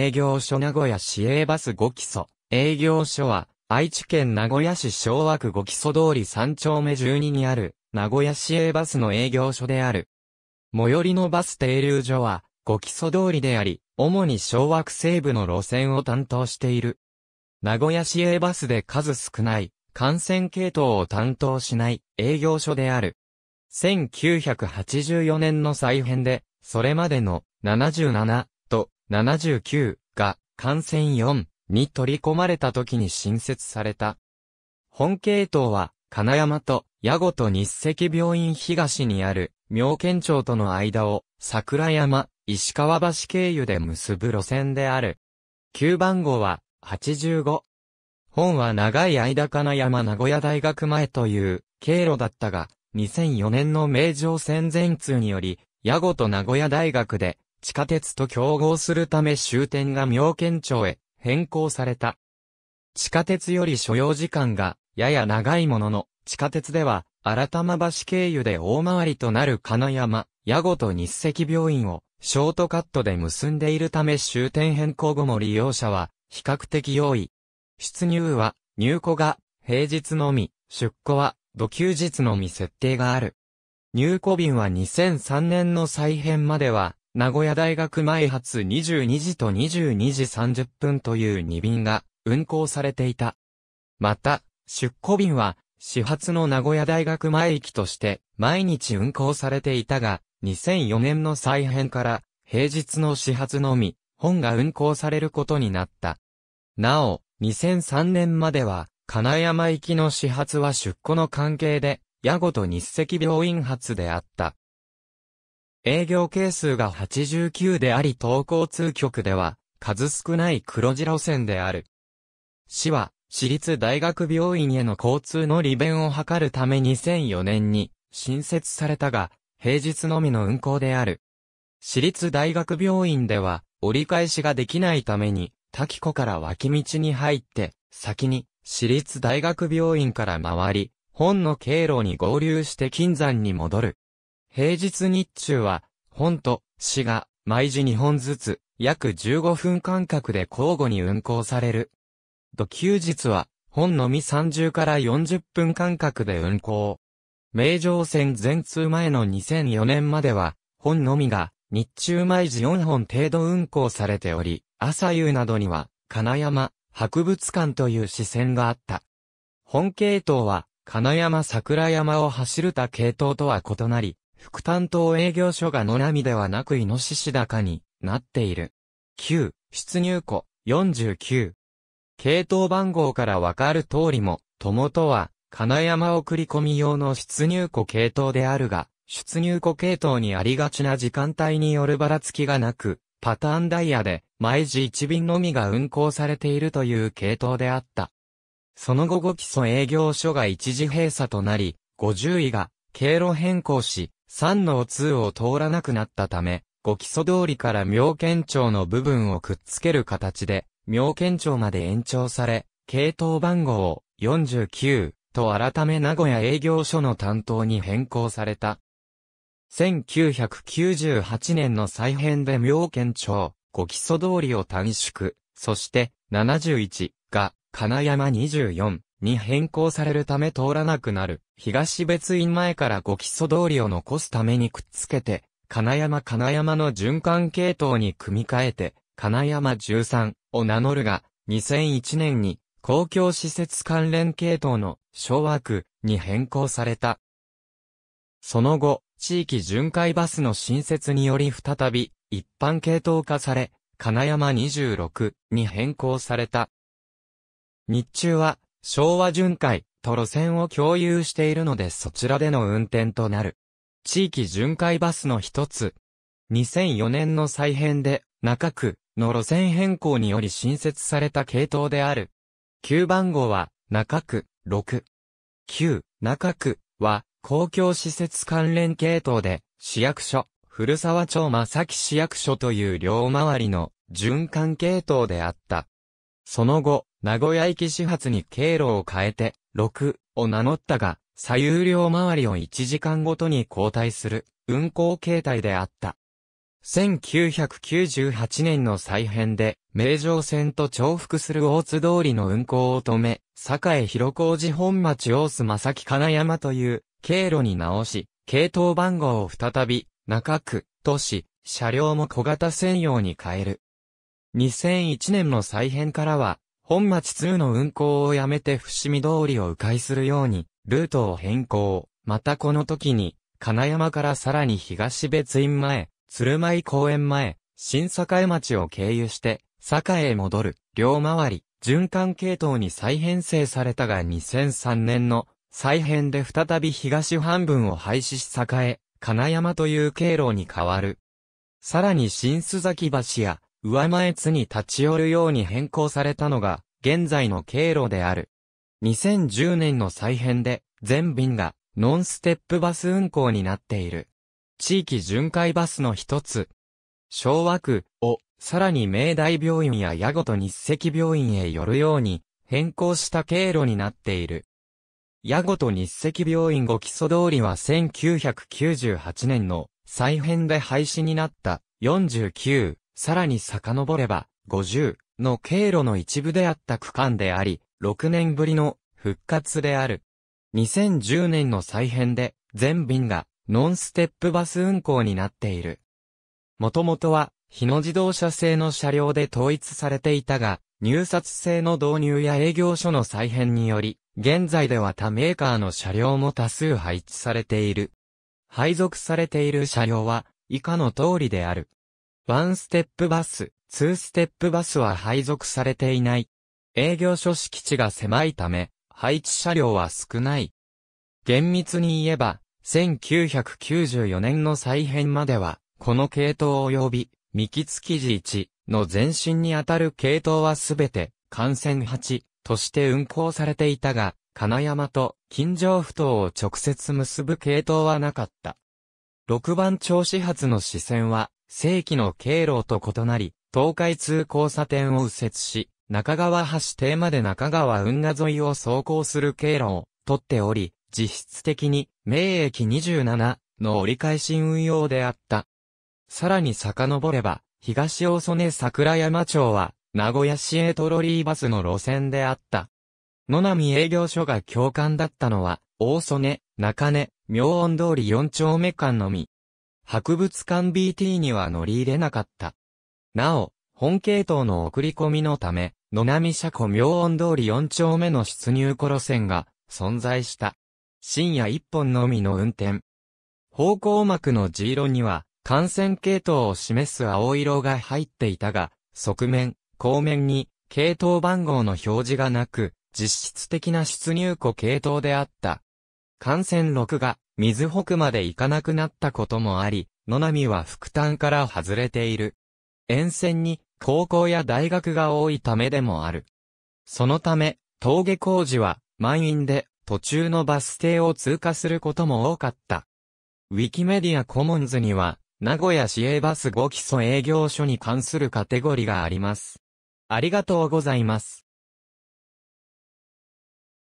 営業所名古屋市営バス5基礎。営業所は、愛知県名古屋市昭和区5基礎通り3丁目12にある、名古屋市営バスの営業所である。最寄りのバス停留所は、5基礎通りであり、主に昭和区西部の路線を担当している。名古屋市営バスで数少ない、感染系統を担当しない営業所である。1984年の再編で、それまでの77、79が感染4に取り込まれた時に新設された。本系統は金山と矢後と日赤病院東にある妙見町との間を桜山、石川橋経由で結ぶ路線である。9番号は85。本は長い間金山名古屋大学前という経路だったが、2004年の名城戦前通により、矢後と名古屋大学で地下鉄と競合するため終点が妙見町へ変更された。地下鉄より所要時間がやや長いものの、地下鉄では新玉橋経由で大回りとなる金山、矢後と日赤病院をショートカットで結んでいるため終点変更後も利用者は比較的多い。出入は入庫が平日のみ、出庫は土休日のみ設定がある。入庫便は2003年の再編までは名古屋大学前発22時と22時30分という2便が運行されていた。また、出庫便は、始発の名古屋大学前駅として毎日運行されていたが、2004年の再編から平日の始発のみ、本が運行されることになった。なお、2003年までは、金山行きの始発は出庫の関係で、矢後と日赤病院発であった。営業係数が89であり東交通局では数少ない黒字路線である。市は私立大学病院への交通の利便を図るため2004年に新設されたが平日のみの運行である。私立大学病院では折り返しができないために滝子から脇道に入って先に私立大学病院から回り本の経路に合流して金山に戻る。平日日中は、本と、市が、毎時2本ずつ、約15分間隔で交互に運行される。土休日は、本のみ30から40分間隔で運行。名城線全通前の2004年までは、本のみが、日中毎時4本程度運行されており、朝夕などには、金山、博物館という視線があった。本系統は、金山桜山を走るた系統とは異なり、副担当営業所が野みではなくイノシシ高になっている。9、出入庫、49。系統番号からわかる通りも、友とは、金山送り込み用の出入庫系統であるが、出入庫系統にありがちな時間帯によるばらつきがなく、パターンダイヤで、毎時1便のみが運行されているという系統であった。その後5基礎営業所が一時閉鎖となり、50位が経路変更し、三の通を通らなくなったため、ご基礎通りから妙見町の部分をくっつける形で、妙見町まで延長され、系統番号を49と改め名古屋営業所の担当に変更された。1998年の再編で妙見町、ご基礎通りを短縮、そして71が金山24に変更されるため通らなくなる。東別院前からご基礎通りを残すためにくっつけて、金山金山の循環系統に組み替えて、金山13を名乗るが、2001年に公共施設関連系統の昭和区に変更された。その後、地域巡回バスの新設により再び一般系統化され、金山26に変更された。日中は昭和巡回と路線を共有しているのでそちらでの運転となる。地域巡回バスの一つ。2004年の再編で中区の路線変更により新設された系統である。9番号は中区6。9中区は公共施設関連系統で市役所、古沢町正木市役所という両回りの循環系統であった。その後、名古屋駅始発に経路を変えて、6を名乗ったが、左右両回りを1時間ごとに交代する運行形態であった。1998年の再編で、名城線と重複する大津通りの運行を止め、栄広小路本町大須正木金山という経路に直し、系統番号を再び、中区、都市、車両も小型専用に変える。2001年の再編からは、本町2の運行をやめて伏見通りを迂回するように、ルートを変更。またこの時に、金山からさらに東別院前、鶴舞公園前、新栄町を経由して、坂へ戻る、両回り、循環系統に再編成されたが2003年の再編で再び東半分を廃止し栄、金山という経路に変わる。さらに新須崎橋や上前津に立ち寄るように変更されたのが、現在の経路である。2010年の再編で、全便が、ノンステップバス運行になっている。地域巡回バスの一つ。昭和区を、さらに明大病院や矢後と日赤病院へ寄るように、変更した経路になっている。矢後と日赤病院ご基礎通りは1998年の再編で廃止になった49さらに遡れば、50の経路の一部であった区間であり、6年ぶりの復活である。2010年の再編で、全便がノンステップバス運行になっている。もともとは、日野自動車製の車両で統一されていたが、入札制の導入や営業所の再編により、現在では他メーカーの車両も多数配置されている。配属されている車両は、以下の通りである。ワンステップバス、ツーステップバスは配属されていない。営業所敷地が狭いため、配置車両は少ない。厳密に言えば、1994年の再編までは、この系統及び、三木月寺1の前身にあたる系統はすべて、幹線8として運行されていたが、金山と金城不等を直接結ぶ系統はなかった。6番調子発の支線は、正規の経路と異なり、東海通交差点を右折し、中川橋邸まで中川運河沿いを走行する経路を取っており、実質的に、名駅27の折り返し運用であった。さらに遡れば、東大曽根桜山町は、名古屋市営トロリーバスの路線であった。野波営業所が共感だったのは、大曽根、中根、明音通り4丁目間のみ。博物館 BT には乗り入れなかった。なお、本系統の送り込みのため、野波車庫明音通り4丁目の出入庫路線が存在した。深夜1本のみの運転。方向幕の G 路には、感染系統を示す青色が入っていたが、側面、後面に、系統番号の表示がなく、実質的な出入庫系統であった。感染録画。水北まで行かなくなったこともあり、野波は副端から外れている。沿線に高校や大学が多いためでもある。そのため、峠工事は満員で途中のバス停を通過することも多かった。ウィキメディアコモンズには、名古屋市営バス5基礎営業所に関するカテゴリがあります。ありがとうございます。